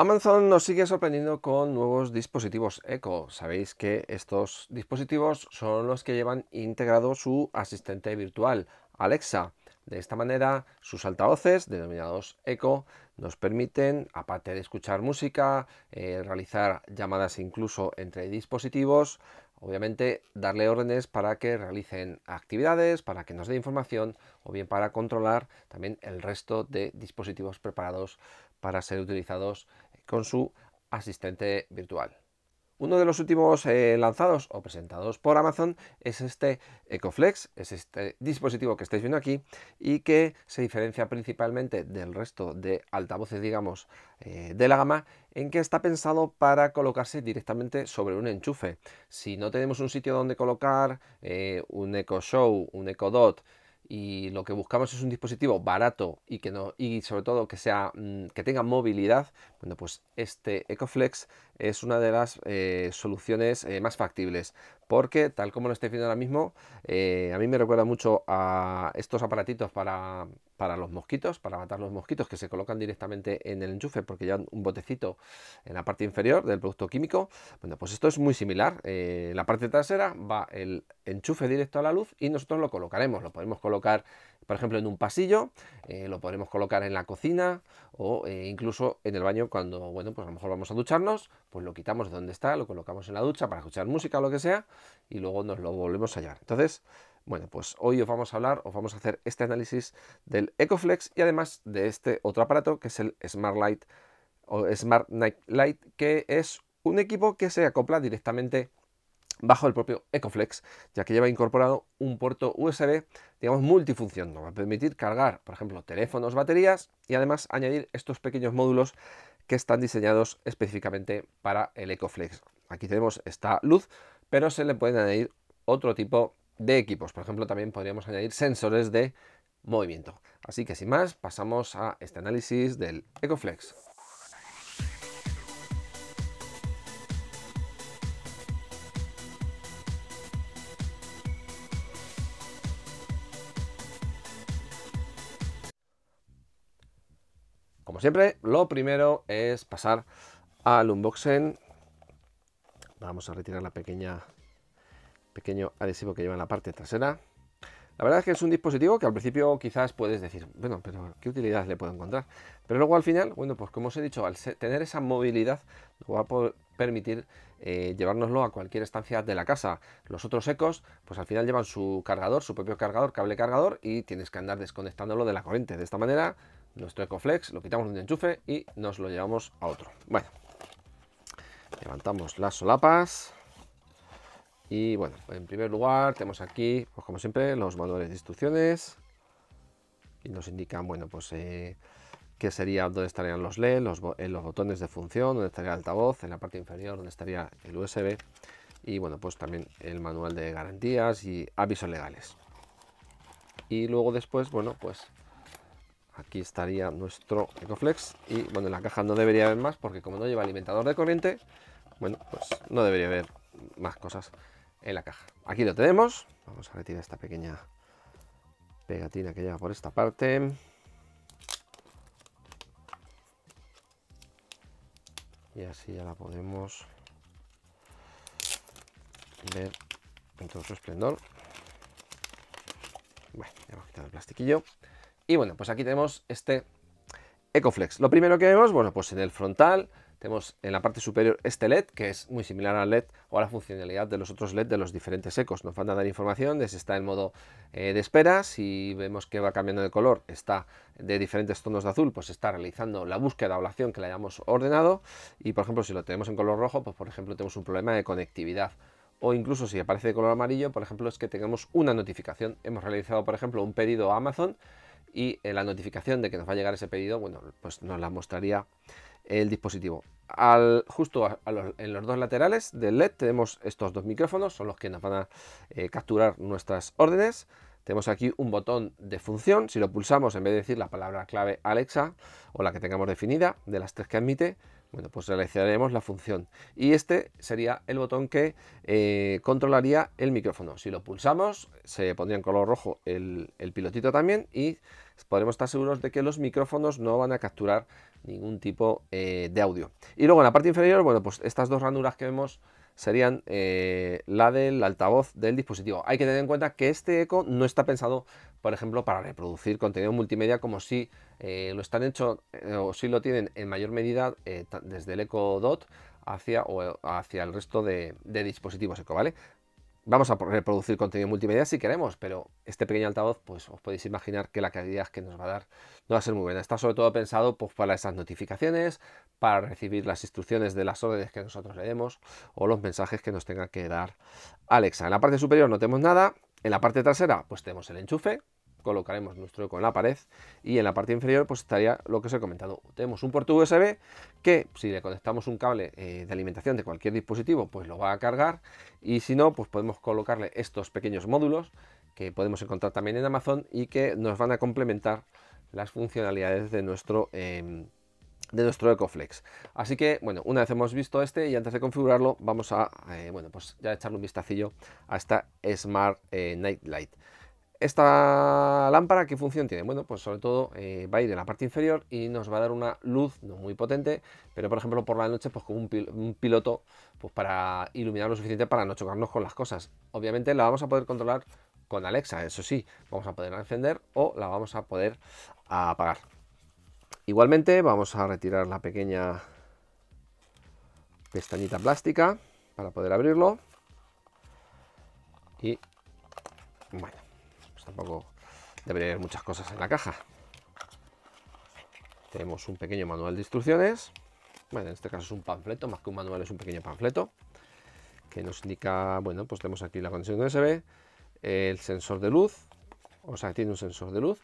Amazon nos sigue sorprendiendo con nuevos dispositivos Echo. Sabéis que estos dispositivos son los que llevan integrado su asistente virtual, Alexa. De esta manera, sus altavoces, denominados Echo, nos permiten, aparte de escuchar música, eh, realizar llamadas incluso entre dispositivos, obviamente darle órdenes para que realicen actividades, para que nos dé información o bien para controlar también el resto de dispositivos preparados para ser utilizados con su asistente virtual. Uno de los últimos eh, lanzados o presentados por Amazon es este EcoFlex, es este dispositivo que estáis viendo aquí y que se diferencia principalmente del resto de altavoces, digamos, eh, de la gama, en que está pensado para colocarse directamente sobre un enchufe. Si no tenemos un sitio donde colocar eh, un Echo Show, un Echo Dot, y lo que buscamos es un dispositivo barato y que no y sobre todo que sea mm, que tenga movilidad bueno pues este Ecoflex es una de las eh, soluciones eh, más factibles porque tal como lo estoy viendo ahora mismo eh, a mí me recuerda mucho a estos aparatitos para para los mosquitos, para matar los mosquitos que se colocan directamente en el enchufe porque llevan un botecito en la parte inferior del producto químico. Bueno, pues esto es muy similar. Eh, la parte trasera va el enchufe directo a la luz y nosotros lo colocaremos. Lo podemos colocar, por ejemplo, en un pasillo, eh, lo podemos colocar en la cocina o eh, incluso en el baño cuando, bueno, pues a lo mejor vamos a ducharnos, pues lo quitamos de donde está, lo colocamos en la ducha para escuchar música o lo que sea y luego nos lo volvemos a llevar. Entonces, bueno, pues hoy os vamos a hablar, os vamos a hacer este análisis del Ecoflex y además de este otro aparato que es el Smart Light o Smart Night Light, que es un equipo que se acopla directamente bajo el propio Ecoflex, ya que lleva incorporado un puerto USB, digamos, multifunción. Nos va a permitir cargar, por ejemplo, teléfonos, baterías y además añadir estos pequeños módulos que están diseñados específicamente para el Ecoflex. Aquí tenemos esta luz, pero se le pueden añadir otro tipo de de equipos. Por ejemplo, también podríamos añadir sensores de movimiento. Así que sin más, pasamos a este análisis del Ecoflex. Como siempre, lo primero es pasar al unboxing. Vamos a retirar la pequeña pequeño adhesivo que lleva en la parte trasera. La verdad es que es un dispositivo que al principio quizás puedes decir, bueno, pero ¿qué utilidad le puedo encontrar? Pero luego al final, bueno, pues como os he dicho, al tener esa movilidad va a permitir eh, llevárnoslo a cualquier estancia de la casa. Los otros ecos, pues al final llevan su cargador, su propio cargador, cable cargador y tienes que andar desconectándolo de la corriente. De esta manera, nuestro EcoFlex lo quitamos de un enchufe y nos lo llevamos a otro. Bueno, levantamos las solapas. Y bueno, en primer lugar tenemos aquí, pues como siempre, los manuales de instrucciones. Y nos indican, bueno, pues eh, qué sería, dónde estarían los LED, en eh, los botones de función, dónde estaría el altavoz, en la parte inferior, dónde estaría el USB. Y bueno, pues también el manual de garantías y avisos legales. Y luego después, bueno, pues aquí estaría nuestro Ecoflex y bueno, en la caja no debería haber más porque como no lleva alimentador de corriente, bueno, pues no debería haber más cosas en la caja. Aquí lo tenemos. Vamos a retirar esta pequeña pegatina que lleva por esta parte. Y así ya la podemos ver en todo su esplendor. Bueno, ya hemos quitado el plastiquillo. Y bueno, pues aquí tenemos este Ecoflex. Lo primero que vemos, bueno, pues en el frontal tenemos en la parte superior este LED, que es muy similar al LED o a la funcionalidad de los otros LED de los diferentes ecos. Nos van a dar información de si está en modo eh, de espera, si vemos que va cambiando de color, está de diferentes tonos de azul, pues está realizando la búsqueda de la que le hayamos ordenado. Y por ejemplo, si lo tenemos en color rojo, pues por ejemplo tenemos un problema de conectividad o incluso si aparece de color amarillo, por ejemplo, es que tengamos una notificación. Hemos realizado, por ejemplo, un pedido a Amazon y eh, la notificación de que nos va a llegar ese pedido, bueno, pues nos la mostraría el dispositivo. Al, justo en los dos laterales del LED tenemos estos dos micrófonos, son los que nos van a eh, capturar nuestras órdenes. Tenemos aquí un botón de función, si lo pulsamos en vez de decir la palabra clave Alexa o la que tengamos definida de las tres que admite, bueno, pues seleccionaremos la función y este sería el botón que eh, controlaría el micrófono. Si lo pulsamos se pondría en color rojo el, pilotito también y podremos estar seguros de que los micrófonos no van a capturar ningún tipo eh, de audio. Y luego en la parte inferior, bueno, pues estas dos ranuras que vemos serían eh, la del altavoz del dispositivo. Hay que tener en cuenta que este eco no está pensado, por ejemplo, para reproducir contenido multimedia como si eh, lo están hecho eh, o si lo tienen en mayor medida desde el eco Dot hacia, o hacia el resto de, de dispositivos eco, ¿vale? Vamos a reproducir contenido multimedia si queremos, pero este pequeño altavoz, pues os podéis imaginar que la calidad que nos va a dar no va a ser muy buena. Está sobre todo pensado pues, para esas notificaciones, para recibir las instrucciones de las órdenes que nosotros le demos o los mensajes que nos tenga que dar Alexa. En la parte superior no tenemos nada. En la parte trasera, pues tenemos el enchufe, colocaremos nuestro eco en la pared y en la parte inferior pues estaría lo que os he comentado. Tenemos un puerto USB que si le conectamos un cable eh, de alimentación de cualquier dispositivo pues lo va a cargar y si no pues podemos colocarle estos pequeños módulos que podemos encontrar también en Amazon y que nos van a complementar las funcionalidades de nuestro em, de nuestro EcoFlex. Así que, bueno, una vez hemos visto este y antes de configurarlo, vamos a, eh, bueno, pues ya echarle un vistacillo a esta Smart eh, Nightlight ¿Esta lámpara qué función tiene? Bueno, pues sobre todo eh, va a ir en la parte inferior y nos va a dar una luz no muy potente, pero por ejemplo por la noche pues con un, piloto pues para iluminar lo suficiente para no chocarnos con las cosas. Obviamente la vamos a poder controlar con Alexa, eso sí, vamos a poder encender o la vamos a poder apagar. Igualmente vamos a retirar la pequeña pestañita plástica para poder abrirlo y bueno tampoco debería haber muchas cosas en la caja. Tenemos un pequeño manual de instrucciones. Bueno, en este caso es un panfleto, más que un manual es un pequeño panfleto que nos indica, bueno, pues tenemos aquí la conexión USB, el sensor de luz, o sea, tiene un sensor de luz,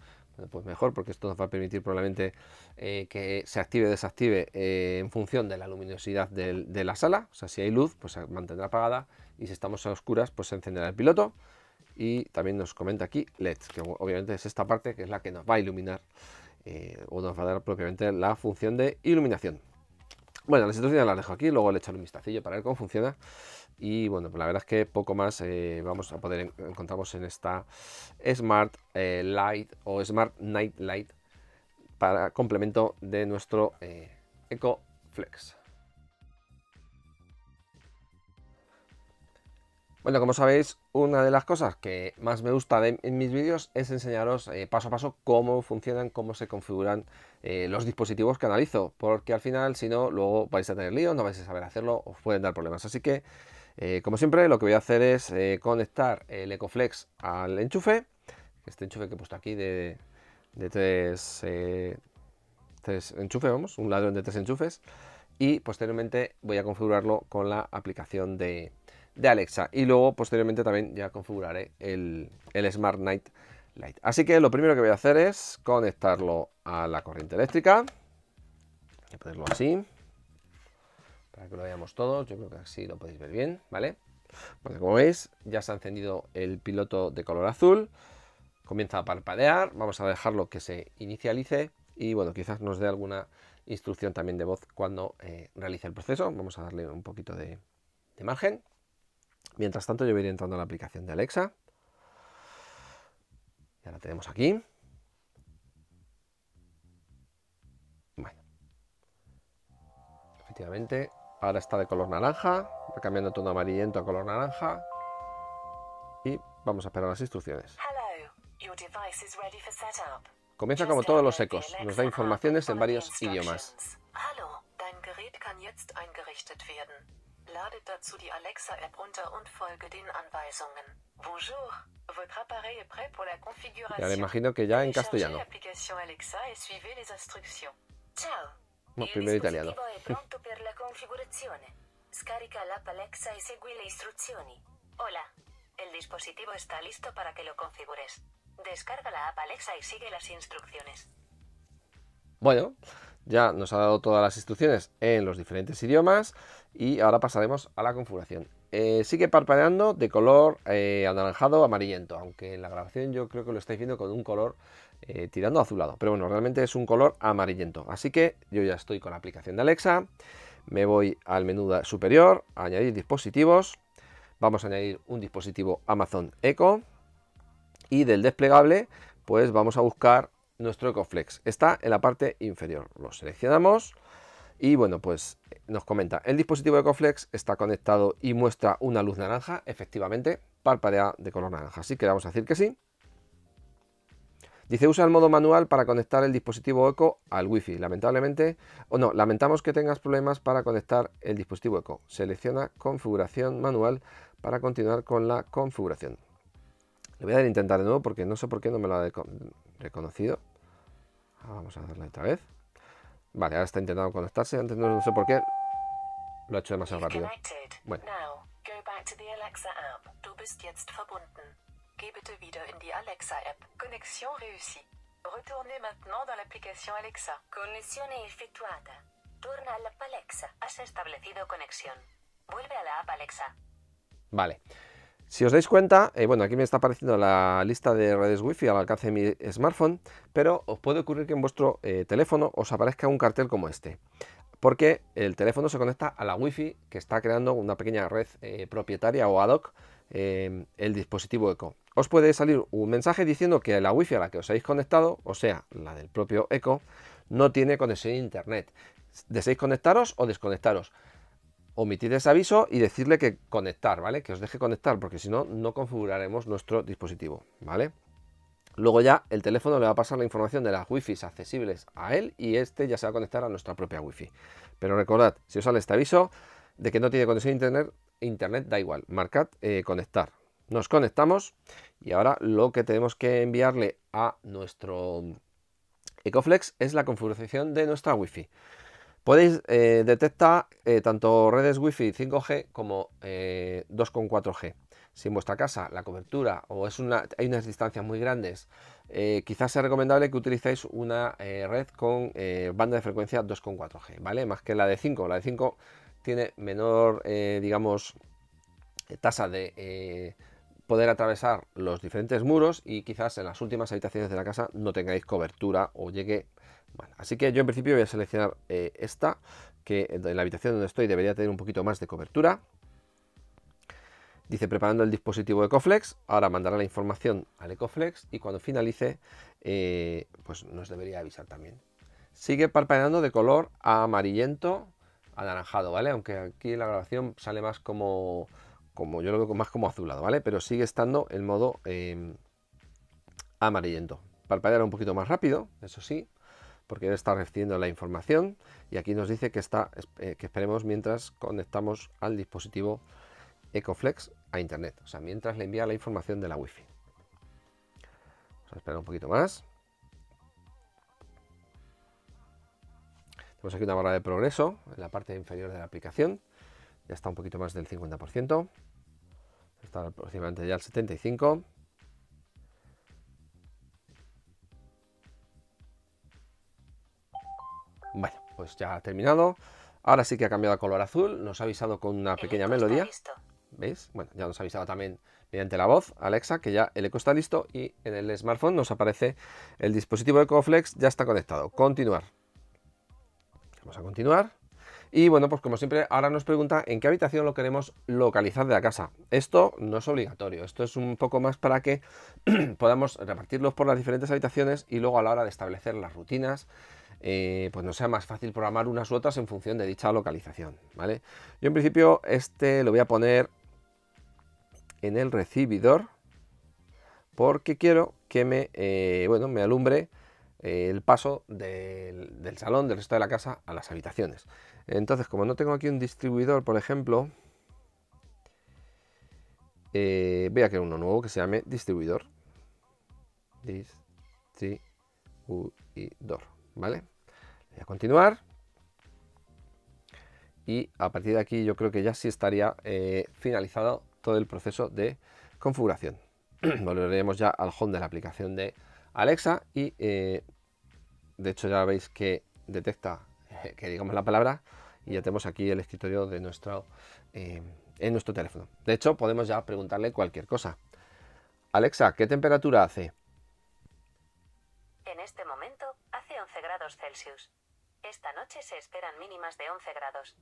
pues mejor porque esto nos va a permitir probablemente eh, que se active o desactive eh, en función de la luminosidad de la sala, o sea, si hay luz, pues se mantendrá apagada y si estamos a oscuras, pues se encenderá el piloto y también nos comenta aquí LED, que obviamente es esta parte que es la que nos va a iluminar eh, o nos va a dar propiamente la función de iluminación. Bueno, las instrucciones las dejo aquí, luego le echaré un vistacillo para ver cómo funciona. Y bueno, pues la verdad es que poco más eh, vamos a poder en en esta Smart eh, Light o Smart Night Light para complemento de nuestro Eco Flex. Bueno, como sabéis, una de las cosas que más me gusta en mis vídeos es enseñaros eh, paso a paso cómo funcionan, cómo se configuran eh, los dispositivos que analizo, porque al final, si no, luego vais a tener lío, no vais a saber hacerlo, os pueden dar problemas. Así que, eh, como siempre, lo que voy a hacer es conectar el Ecoflex al enchufe, este enchufe que he puesto aquí de, tres, enchufes, vamos, un ladrón de tres enchufes, y posteriormente voy a configurarlo con la aplicación de, de Alexa. Y luego, posteriormente, también ya configuraré el, Smart Night Light. Así que lo primero que voy a hacer es conectarlo a la corriente eléctrica. Voy a ponerlo así. Para que lo veamos todos. Yo creo que así lo podéis ver bien, ¿vale? como veis, ya se ha encendido el piloto de color azul. Comienza a parpadear. Vamos a dejarlo que se inicialice. Y bueno, quizás nos dé alguna instrucción también de voz cuando eh, realice el proceso. Vamos a darle un poquito de margen. Mientras tanto yo voy entrando a la aplicación de Alexa. Ya la tenemos aquí. Bueno. Efectivamente, ahora está de color naranja. Va cambiando tono amarillento a color naranja. Y vamos a esperar las instrucciones. Comienza como todos los ecos. Nos da informaciones en varios idiomas. Ladet dazu die Alexa-App runter und folge den Anweisungen. Bonjour, votre appareil est prêt pour la configuration. Ya ahora imagino que ya en castellano. Alexa e suivez les instructions. Ciao. No, primero italiano. è pronto per la configurazione. Scarica l'app Alexa e segui le istruzioni. Hola. El dispositivo está listo para que lo configures. Descarga la app Alexa y e sigue las instrucciones. Bueno, ya nos ha dado todas las instrucciones en los diferentes idiomas y ahora pasaremos a la configuración. Eh, sigue parpadeando de color eh, anaranjado amarillento, aunque en la grabación yo creo que lo estáis viendo con un color eh, tirando azulado, pero bueno, realmente es un color amarillento. Así que yo ya estoy con la aplicación de Alexa, me voy al menú superior, añadir dispositivos, vamos a añadir un dispositivo Amazon Echo y del desplegable pues vamos a buscar nuestro EcoFlex. Está en la parte inferior. Lo seleccionamos y bueno, pues nos comenta, el dispositivo EcoFlex está conectado y muestra una luz naranja, efectivamente, parpadea de color naranja, así que vamos a decir que sí. Dice, usa el modo manual para conectar el dispositivo Eco al Wi-Fi. Lamentablemente, o no, lamentamos que tengas problemas para conectar el dispositivo Eco. Selecciona configuración manual para continuar con la configuración. Le voy a dar a intentar de nuevo porque no sé por qué no me lo ha reconocido. Ah, vamos a darle otra vez. Vale, ahora está intentando conectarse. Antes no, no sé por qué. Lo ha hecho demasiado rápido. Bueno. Retournez maintenant dans l'application Alexa. Conexión effettuata. Torna all'app Alexa. Has establecido conexión. Vuelve a la app Alexa. Vale. Si os dais cuenta, eh, bueno, aquí me está apareciendo la lista de redes wifi al alcance de mi smartphone, pero os puede ocurrir que en vuestro eh, teléfono os aparezca un cartel como este, porque el teléfono se conecta a la wifi que está creando una pequeña red eh, propietaria o ad hoc em, el dispositivo Eco. Os puede salir un mensaje diciendo que la wifi a la que os habéis conectado, o sea, la del propio Eco, no tiene conexión a internet. Deseis conectaros o desconectaros omitir ese aviso y decirle que conectar, ¿vale? Que os deje conectar, porque si no, no configuraremos nuestro dispositivo, ¿vale? Luego ya el teléfono le va a pasar la información de las wifi accesibles a él y este ya se va a conectar a nuestra propia wifi. Pero recordad, si os sale este aviso de que no tiene conexión a internet, internet da igual, marcad eh, conectar. Nos conectamos y ahora lo que tenemos que enviarle a nuestro Ecoflex es la configuración de nuestra wifi. Podéis eh, detectar eh, tanto redes Wi-Fi 5G como 2.4G. Eh, si en vuestra casa la cobertura o hay unas distancias muy grandes, quizás sea recomendable que utilicéis una red con banda de frecuencia 2.4G, ¿vale? Más que la de 5. La de 5 tiene menor, digamos, tasa de poder atravesar los diferentes muros y quizás en las últimas habitaciones de la casa no tengáis cobertura o llegue así que yo en principio voy a seleccionar eh, esta, que en la habitación donde estoy debería tener un poquito más de cobertura. Dice preparando el dispositivo Ecoflex, ahora mandará la información al Ecoflex y cuando finalice eh, pues nos debería avisar también. Sigue parpadeando de color amarillento anaranjado, ¿vale? Aunque aquí en la grabación sale más como, como yo lo veo más como azulado, ¿vale? Pero sigue estando en modo em, amarillento. Parpadeará un poquito más rápido, eso sí, porque él está recibiendo la información y aquí nos dice que, está, eh, que esperemos mientras conectamos al dispositivo Ecoflex a internet, o sea, mientras le envía la información de la wifi. Vamos a esperar un poquito más. Tenemos aquí una barra de progreso en la parte inferior de la aplicación. Ya está un poquito más del 50%. Está aproximadamente ya al 75%. Bueno, pues ya ha terminado. Ahora sí que ha cambiado a color azul. Nos ha avisado con una pequeña melodía. ¿Veis? Bueno, ya nos ha avisado también mediante la voz Alexa que ya el eco está listo y en el smartphone nos aparece el dispositivo EcoFlex ya está conectado. Continuar. Vamos a continuar. Y bueno, pues como siempre, ahora nos pregunta en qué habitación lo queremos localizar de la casa. Esto no es obligatorio, esto es un poco más para que podamos repartirlos por las diferentes habitaciones y luego a la hora de establecer las rutinas eh, pues no sea más fácil programar unas u otras en función de dicha localización, ¿vale? Yo en principio este lo voy a poner en el recibidor porque quiero que me, eh, bueno, me alumbre eh, el paso del, salón, del resto de la casa a las habitaciones. Entonces, como no tengo aquí un distribuidor, por ejemplo, voy a crear uno nuevo que se llame distribuidor. Distribuidor, ¿vale? Voy a continuar. Y a partir de aquí yo creo que ya sí estaría eh, finalizado todo el proceso de configuración. Volveremos ya al home de la aplicación de Alexa y eh, de hecho ya veis que detecta eh, que digamos la palabra y ya tenemos aquí el escritorio de nuestro, en nuestro teléfono. De hecho, podemos ya preguntarle cualquier cosa. Alexa, ¿qué temperatura hace? En este momento hace 11 grados Celsius. Esta noche se esperan mínimas de 11 grados.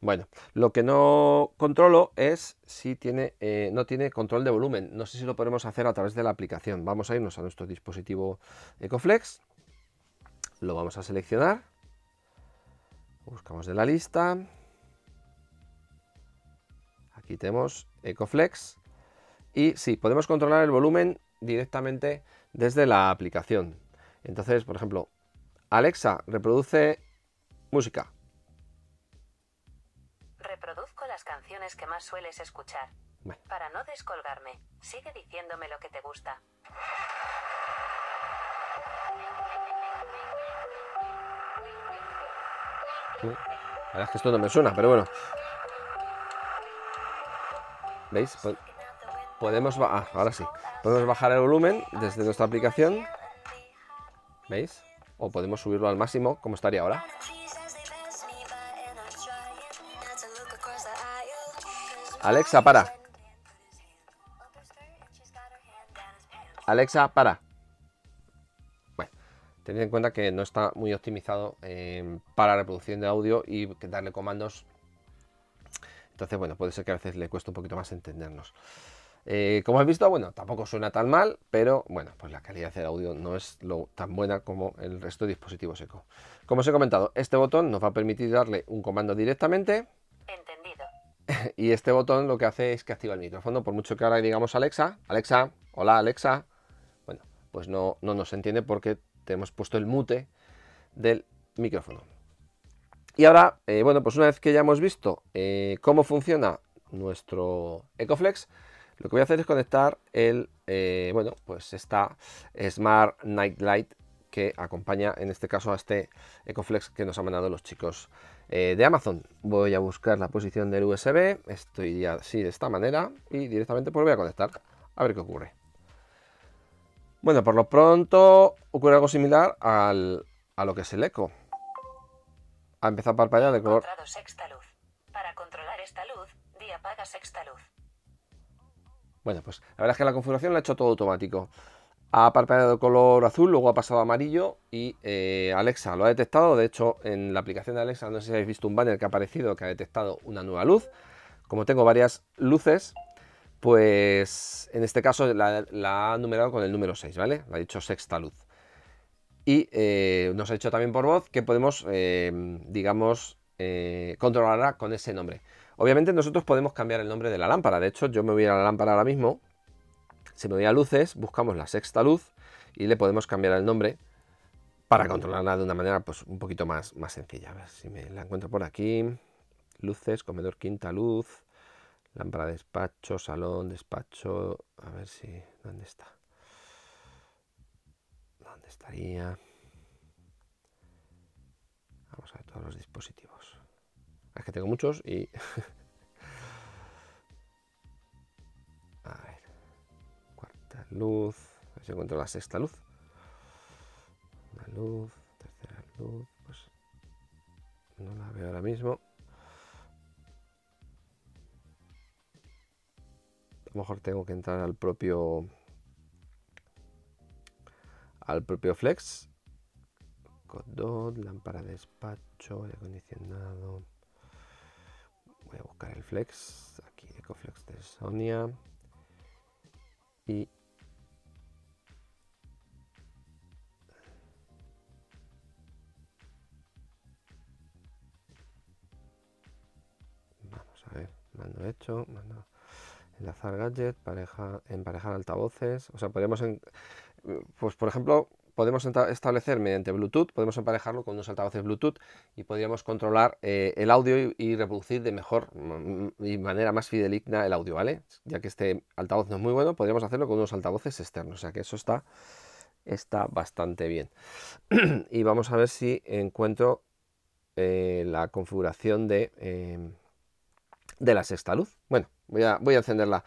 Bueno, lo que no controlo es si tiene, eh, no tiene control de volumen. No sé si lo podemos hacer a través de la aplicación. Vamos a irnos a nuestro dispositivo Ecoflex. Lo vamos a seleccionar. Buscamos de la lista. Aquí tenemos Ecoflex. Y sí, podemos controlar el volumen directamente desde la aplicación. Entonces, por ejemplo, Alexa, reproduce música. Reproduzco las canciones que más sueles escuchar. Para no descolgarme, sigue diciéndome lo que te gusta. La verdad es que esto no me suena, pero bueno. ¿Veis? Pues podemos ah, ahora sí. Podemos bajar el volumen desde nuestra aplicación. ¿Veis? o podemos subirlo al máximo como estaría ahora. Alexa, para. Alexa, para. Bueno, tened en cuenta que no está muy optimizado em, para reproducción de audio y darle comandos. Entonces, bueno, puede ser que a veces le cueste un poquito más entendernos. Eh, como has visto, bueno, tampoco suena tan mal, pero bueno, pues la calidad del audio no es lo, tan buena como el resto de dispositivos eco. Como os he comentado, este botón nos va a permitir darle un comando directamente. Entendido. Y este botón lo que hace es que activa el micrófono, por mucho que ahora digamos Alexa, Alexa, hola Alexa, bueno, pues no, nos entiende porque hemos puesto el mute del micrófono. Y ahora, eh, bueno, pues una vez que ya hemos visto eh, cómo funciona nuestro EcoFlex, lo que voy a hacer es conectar el, eh, bueno, pues esta Smart Night Light que acompaña en este caso a este Ecoflex que nos han mandado los chicos eh, de Amazon. Voy a buscar la posición del USB, estoy así de esta manera y directamente pues voy a conectar a ver qué ocurre. Bueno, por lo pronto ocurre algo similar a lo que es el eco. Ha empezado a parpadear de color. Para controlar esta luz, di apaga sexta luz. Bueno, pues la verdad es que la configuración la ha hecho todo automático. Ha parpadeado color azul, luego ha pasado amarillo y eh, Alexa lo ha detectado. De hecho, en la aplicación de Alexa, no sé si habéis visto un banner que ha aparecido que ha detectado una nueva luz. Como tengo varias luces, pues en este caso la, ha numerado con el número 6, ¿vale? La ha dicho sexta luz. Y eh, nos ha dicho también por voz que podemos, eh, digamos, controlarla con ese nombre. Obviamente nosotros podemos cambiar el nombre de la lámpara. De hecho, yo me voy a la lámpara ahora mismo. Si me voy a luces, buscamos la sexta luz y le podemos cambiar el nombre para controlarla de una manera pues, un poquito más, más sencilla. A ver si me la encuentro por aquí. Luces, comedor, quinta luz, lámpara, despacho, salón, despacho. A ver si... ¿Dónde está? ¿Dónde estaría? Vamos a ver todos los dispositivos. Es que tengo muchos y... a ver. Cuarta luz. A ver si encuentro la sexta luz. Una luz, tercera luz. Pues no la veo ahora mismo. A lo mejor tengo que entrar al propio... Al propio flex. Codot, lámpara de despacho, aire acondicionado voy a buscar el flex, aquí Ecoflex de Sonia y vamos a ver, mando hecho, mando enlazar gadget, pareja, emparejar altavoces, o sea, podríamos pues por ejemplo podemos establecer mediante Bluetooth, podemos emparejarlo con unos altavoces Bluetooth y podríamos controlar eh, el audio y, reproducir de mejor mm, mm, y manera más fideligna el audio, ¿vale? Ya que este altavoz no es muy bueno, podríamos hacerlo con unos altavoces externos, o sea que eso está, está bastante bien. y vamos a ver si encuentro eh, la configuración de, em, de la sexta luz. Bueno, voy a, voy a encenderla.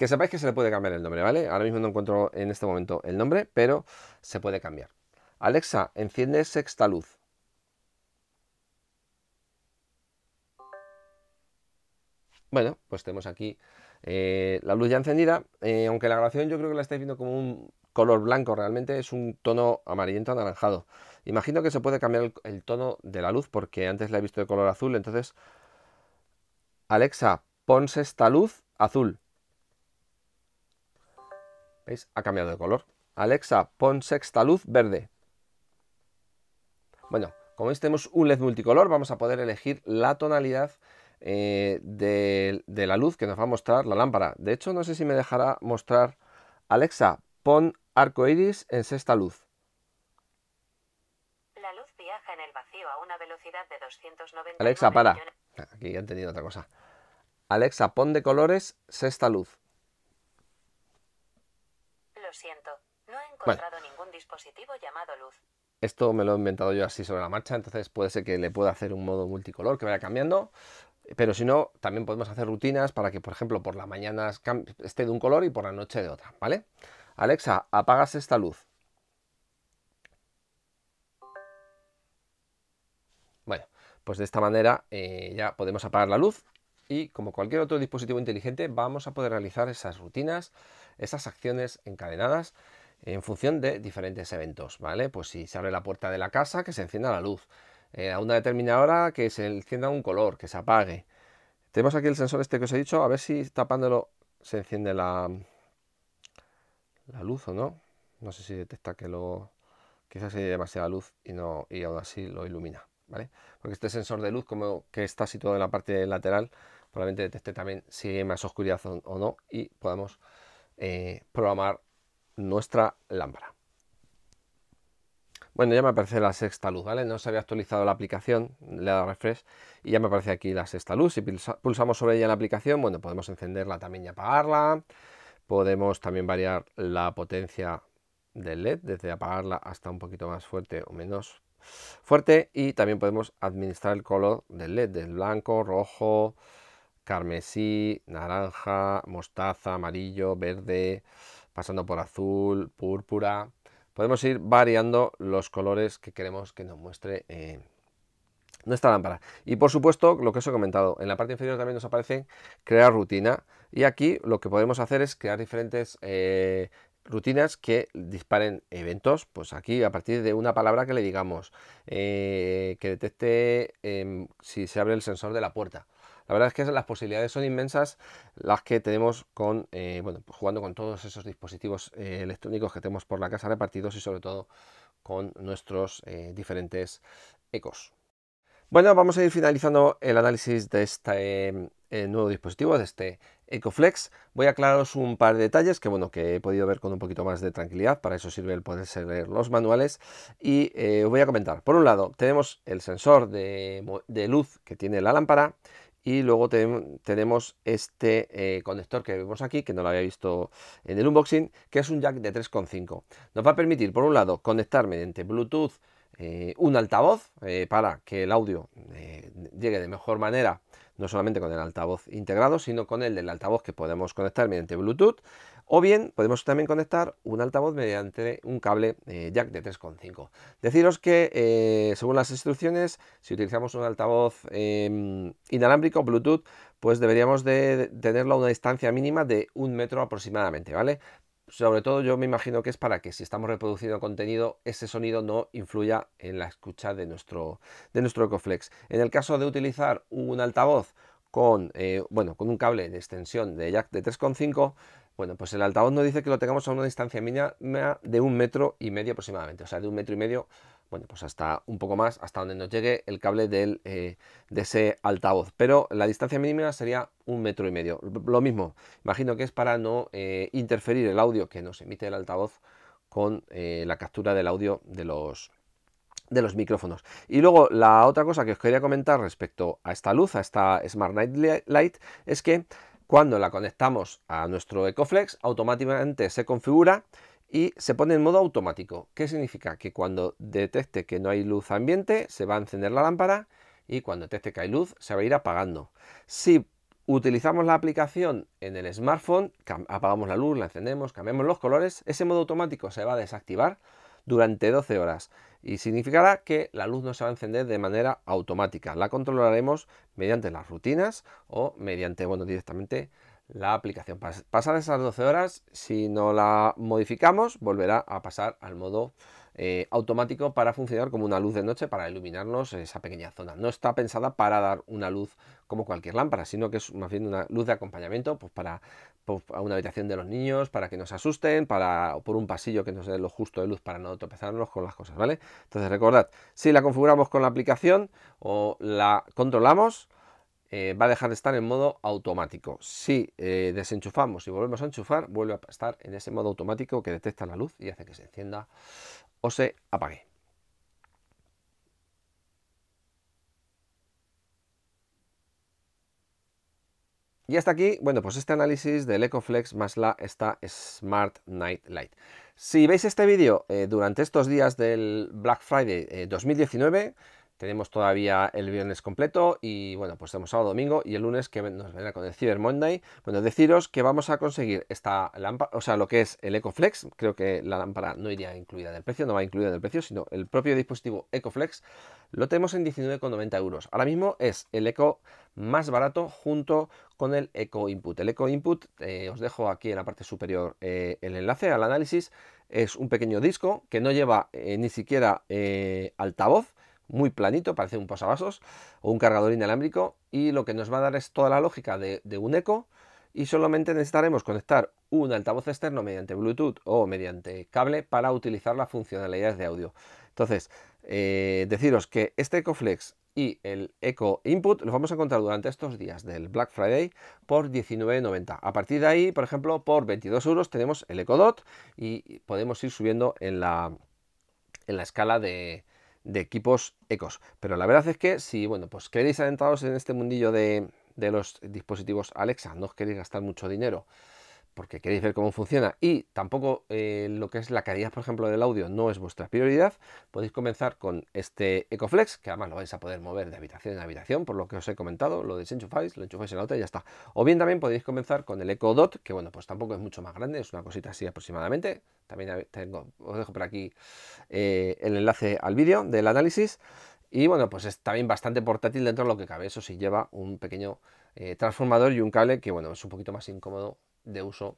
Que sepáis que se le puede cambiar el nombre, ¿vale? Ahora mismo no encuentro en este momento el nombre, pero se puede cambiar. Alexa, enciende sexta luz. Bueno, pues tenemos aquí eh, la luz ya encendida, eh, aunque la grabación yo creo que la estáis viendo como un color blanco realmente, es un tono amarillento anaranjado. Imagino que se puede cambiar el, tono de la luz porque antes la he visto de color azul, entonces Alexa, pon esta luz azul. ¿Veis? Ha cambiado de color. Alexa, pon sexta luz verde. Bueno, como veis tenemos un LED multicolor, vamos a poder elegir la tonalidad eh, de, la luz que nos va a mostrar la lámpara. De hecho, no sé si me dejará mostrar Alexa, pon arco iris en sexta luz. La luz viaja en el vacío a una velocidad de 290. Alexa, para. Aquí he entendido otra cosa. Alexa, pon de colores sexta luz siento, no he encontrado ningún dispositivo llamado luz. Esto me lo he inventado yo así sobre la marcha, entonces puede ser que le pueda hacer un modo multicolor que vaya cambiando. Pero si no, también podemos hacer rutinas para que, por ejemplo, por la mañana esté de un color y por la noche de otra, ¿vale? Alexa, apagas esta luz. Bueno, pues de esta manera eh, ya podemos apagar la luz y como cualquier otro dispositivo inteligente vamos a poder realizar esas rutinas esas acciones encadenadas en función de diferentes eventos, ¿vale? Pues si se abre la puerta de la casa, que se encienda la luz. Eh, a una determinada hora, que se encienda un color, que se apague. Tenemos aquí el sensor este que os he dicho, a ver si tapándolo se enciende la, la luz o no. No sé si detecta que lo... Quizás hay demasiada luz y, no, y aún así lo ilumina, ¿vale? Porque este sensor de luz, como que está situado en la parte lateral, probablemente detecte también si hay más oscuridad o no y podamos eh, programar nuestra lámpara. Bueno, ya me aparece la sexta luz, ¿vale? No se había actualizado la aplicación, le da dado refresh y ya me aparece aquí la sexta luz. Si pulsamos sobre ella en la aplicación, bueno, podemos encenderla también y apagarla. Podemos también variar la potencia del LED, desde apagarla hasta un poquito más fuerte o menos fuerte. Y también podemos administrar el color del LED, del blanco, rojo, carmesí, naranja, mostaza, amarillo, verde, pasando por azul, púrpura. Podemos ir variando los colores que queremos que nos muestre eh, nuestra lámpara. Y por supuesto, lo que os he comentado, en la parte inferior también nos aparece crear rutina. Y aquí lo que podemos hacer es crear diferentes eh, rutinas que disparen eventos. Pues aquí a partir de una palabra que le digamos, eh, que detecte em, si se abre el sensor de la puerta la verdad es que las posibilidades son inmensas las que tenemos con, eh, bueno, pues jugando con todos esos dispositivos eh, electrónicos que tenemos por la casa repartidos y sobre todo con nuestros eh, diferentes ecos. Bueno, vamos a ir finalizando el análisis de este nuevo dispositivo, de este EcoFlex. Voy a aclararos un par de detalles que, bueno, que he podido ver con un poquito más de tranquilidad. Para eso sirve el poder leer los manuales. Y os voy a comentar. Por un lado, tenemos el sensor de luz que tiene la lámpara y luego tenemos este eh, conector que vemos aquí, que no lo había visto en el unboxing, que es un jack de 3.5. Nos va a permitir, por un lado, conectar mediante Bluetooth eh, un altavoz eh, para que el audio llegue de mejor manera, no solamente con el altavoz integrado, sino con el del altavoz que podemos conectar mediante Bluetooth, o bien podemos también conectar un altavoz mediante un cable eh, jack de 3,5. Deciros que eh, según las instrucciones, si utilizamos un altavoz em, inalámbrico Bluetooth, pues deberíamos de tenerlo a una distancia mínima de un metro aproximadamente, ¿vale? Sobre todo yo me imagino que es para que si estamos reproduciendo contenido, ese sonido no influya en la escucha de nuestro, de nuestro Ecoflex. En el caso de utilizar un altavoz con, eh, bueno, con un cable de extensión de jack de 3,5, bueno, pues el altavoz nos dice que lo tengamos a una distancia mínima de un metro y medio aproximadamente, o sea, de un metro y medio, bueno, pues hasta un poco más, hasta donde nos llegue el cable eh, de ese altavoz. Pero la distancia mínima sería un metro y medio. Lo mismo, imagino que es para no eh, interferir el audio que nos emite el altavoz con la captura del audio de los, de los micrófonos. Y luego la otra cosa que os quería comentar respecto a esta luz, a esta Smart Night Light, es que cuando la conectamos a nuestro EcoFlex, automáticamente se configura y se pone en modo automático. ¿Qué significa? Que cuando detecte que no hay luz ambiente, se va a encender la lámpara y cuando detecte que hay luz, se va a ir apagando. Si utilizamos la aplicación en el smartphone, apagamos la luz, la encendemos, cambiamos los colores, ese modo automático se va a desactivar durante 12 horas y significará que la luz no se va a encender de manera automática. La controlaremos mediante las rutinas o mediante, bueno, directamente la aplicación. Pasar esas 12 horas, si no la modificamos, volverá a pasar al modo eh, automático para funcionar como una luz de noche para iluminarnos esa pequeña zona. No está pensada para dar una luz como cualquier lámpara, sino que es más bien una luz de acompañamiento pues para, a una habitación de los niños para que nos asusten, para, o por un pasillo que nos dé lo justo de luz para no tropezarnos con las cosas, ¿vale? Entonces recordad, si la configuramos con la aplicación o la controlamos, eh, va a dejar de estar en modo automático. Si eh, desenchufamos y volvemos a enchufar, vuelve a estar en ese modo automático que detecta la luz y hace que se encienda o se apague. Y hasta aquí, bueno, pues este análisis del Ecoflex más la esta Smart Night Light. Si veis este vídeo eh, durante estos días del Black Friday 2019, eh, tenemos todavía el viernes completo y bueno, pues tenemos sábado, domingo y el lunes que nos vendrá con el Cyber Monday. Bueno, deciros que vamos a conseguir esta lámpara, o sea, lo que es el EcoFlex, creo que la lámpara no iría incluida en el precio, no va incluida en el precio, sino el propio dispositivo EcoFlex lo tenemos en 19,90 euros. Ahora mismo es el Eco más barato junto con el Eco Input. El Eco Input, eh, os dejo aquí en la parte superior eh, el enlace al análisis, es un pequeño disco que no lleva eh, ni siquiera altavoz, muy planito, parece un posavasos o un cargador inalámbrico y lo que nos va a dar es toda la lógica de, un eco y solamente necesitaremos conectar un altavoz externo mediante Bluetooth o mediante cable para utilizar las funcionalidades de audio. Entonces, eh, deciros que este EcoFlex y el Eco Input los vamos a encontrar durante estos días del Black Friday por 19,90. A partir de ahí, por ejemplo, por 22 euros tenemos el Eco Dot y podemos ir subiendo en la, en la escala de, de equipos ecos. Pero la verdad es que si bueno, pues queréis adentraros en este mundillo de, de los dispositivos Alexa, no os queréis gastar mucho dinero porque queréis ver cómo funciona y tampoco eh, lo que es la calidad, por ejemplo, del audio no es vuestra prioridad, podéis comenzar con este EcoFlex, que además lo vais a poder mover de habitación en habitación, por lo que os he comentado, lo desenchufáis, lo enchufáis en la otra y ya está. O bien también podéis comenzar con el Dot que bueno, pues tampoco es mucho más grande, es una cosita así aproximadamente. También tengo, os dejo por aquí eh, el enlace al vídeo del análisis. Y bueno, pues es también bastante portátil dentro de lo que cabe. Eso sí, lleva un pequeño eh, transformador y un cable que, bueno, es un poquito más incómodo de uso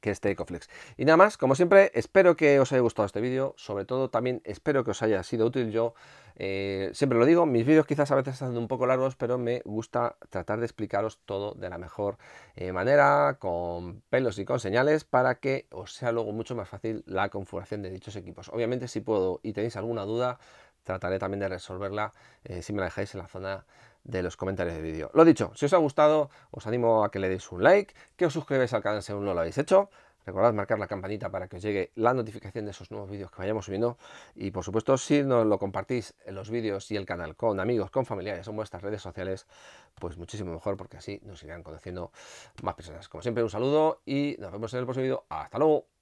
que este EcoFlex. Y nada más, como siempre, espero que os haya gustado este vídeo, sobre todo también espero que os haya sido útil. Yo eh, siempre lo digo, mis vídeos quizás a veces están un poco largos, pero me gusta tratar de explicaros todo de la mejor eh, manera, con pelos y con señales, para que os sea luego mucho más fácil la configuración de dichos equipos. Obviamente si puedo y tenéis alguna duda, trataré también de resolverla eh, si me la dejáis en la zona de los comentarios de vídeo. Lo dicho, si os ha gustado, os animo a que le deis un like, que os suscribáis al canal si aún no lo habéis hecho. Recordad marcar la campanita para que os llegue la notificación de esos nuevos vídeos que vayamos subiendo. Y por supuesto, si nos lo compartís en los vídeos y el canal con amigos, con familiares en vuestras redes sociales, pues muchísimo mejor porque así nos irán conociendo más personas. Como siempre, un saludo y nos vemos en el próximo vídeo. ¡Hasta luego!